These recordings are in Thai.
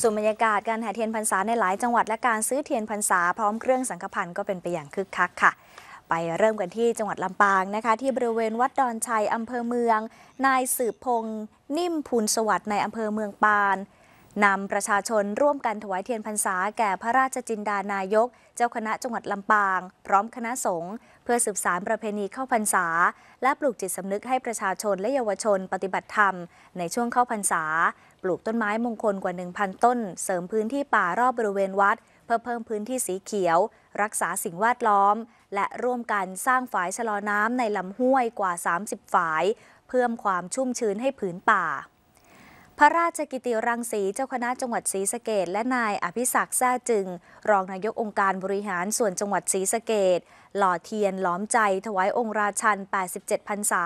ส่วนบรรยากาศการแห่เทียนพรรษาในหลายจังหวัดและการซื้อเทียนพรรษาพร้อมเครื่องสังฆพันธ์ก็เป็นไปอย่างคึกคักค่ะ ไปเริ่มกันที่จังหวัดลำปางนะคะ ที่บริเวณวัดดอนชัยอำเภอเมือง นายสืบพงษ์นิ่มพูนสวัสดิ์ในอำเภอเมืองปานนำประชาชนร่วมกันถวายเทียนพรรษาแก่พระราชจินดานายกเจ้าคณะจังหวัดลำปางพร้อมคณะสงฆ์เพื่อสืบสารประเพณีเข้าพรรษาและปลูกจิตสำนึกให้ประชาชนและเยาวชนปฏิบัติธรรม ในช่วงเข้าพรรษาปลูกต้นไม้มงคลกว่า 1,000 ต้นเสริมพื้นที่ป่ารอบบริเวณวัดเพื่อเพิ่มพื้นที่สีเขียวรักษาสิ่งแวดล้อมและร่วมกันสร้างฝายชะลอน้ำในลำห้วยกว่า 30ฝายเพิ่มความชุ่มชื้นให้ผืนป่าพระราชกิติรังสีเจ้าคณะจังหวัดศรีสะเกดและนายอภิศักดิ์แท้จึง รองนายกองค์การบริหารส่วนจังหวัดศรีสะเกดหล่อเทียนล้อมใจถวายองค์ราชัน 87 พรรษา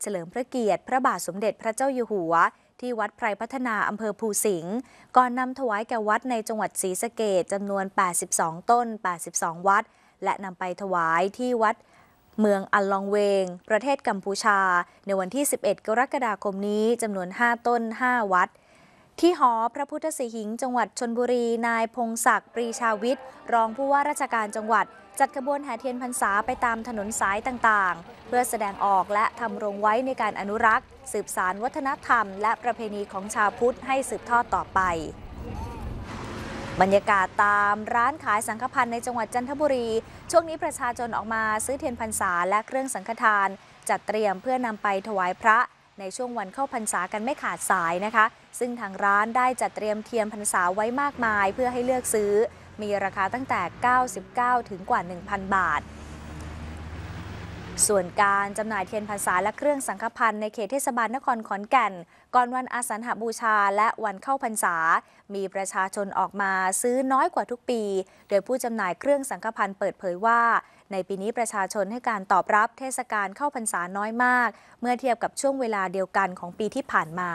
เฉลิมพระเกียรติพระบาทสมเด็จพระเจ้าอยู่หัว ที่วัด ไพรพัฒนา อำเภอภูสิงห์ก่อนนำถวายแก่วัดในจังหวัดศรีสะเกดจำนวน 82 ต้น 82 วัดและนำไปถวายที่วัดเมืองอัลลองเวง ประเทศกัมพูชา ในวันที่ 11 กรกฎาคมนี้จำนวน 5 ต้น 5 วัดที่หอพระพุทธสิหิง จังหวัดชนบุรีนายพงศักดิ์ปรีชาวิทย์ รองผู้ว่าราชการจังหวัด จัดขบวนแห่เทียนพรรษาไปตามถนนสายต่างๆ เพื่อแสดงออกและทำรงไว้ในการอนุรักษ์ สืบสารวัฒนธรรม และประเพณีของชาวพุทธให้สืบทอดต่อไปบรรยากาศตามร้านขายสังฆพันธ์ในจังหวัดจันทบุรี ช่วงนี้ประชาชนออกมาซื้อเทียนพรรษาและเครื่องสังฆทาน จัดเตรียมเพื่อนำไปถวายพระในช่วงวันเข้าพรรษากันไม่ขาดสายนะคะ ซึ่งทางร้านได้จัดเตรียมเทียนพรรษาไว้มากมายเพื่อให้เลือกซื้อ มีราคาตั้งแต่ 99 ถึงกว่า 1,000 บาทส่วนการจำหน่ายเทียนพรรษาและเครื่องสังฆพันธ์ในเขตเทศบาลนครขอนแก่นก่อนวันอาสาฬหบูชาและวันเข้าพรรษา มีประชาชนออกมาซื้อน้อยกว่าทุกปี โดยผู้จำหน่ายเครื่องสังฆพันธ์เปิดเผยว่า ในปีนี้ประชาชนให้การตอบรับเทศกาลเข้าพรรษาน้อยมาก เมื่อเทียบกับช่วงเวลาเดียวกันของปีที่ผ่านมา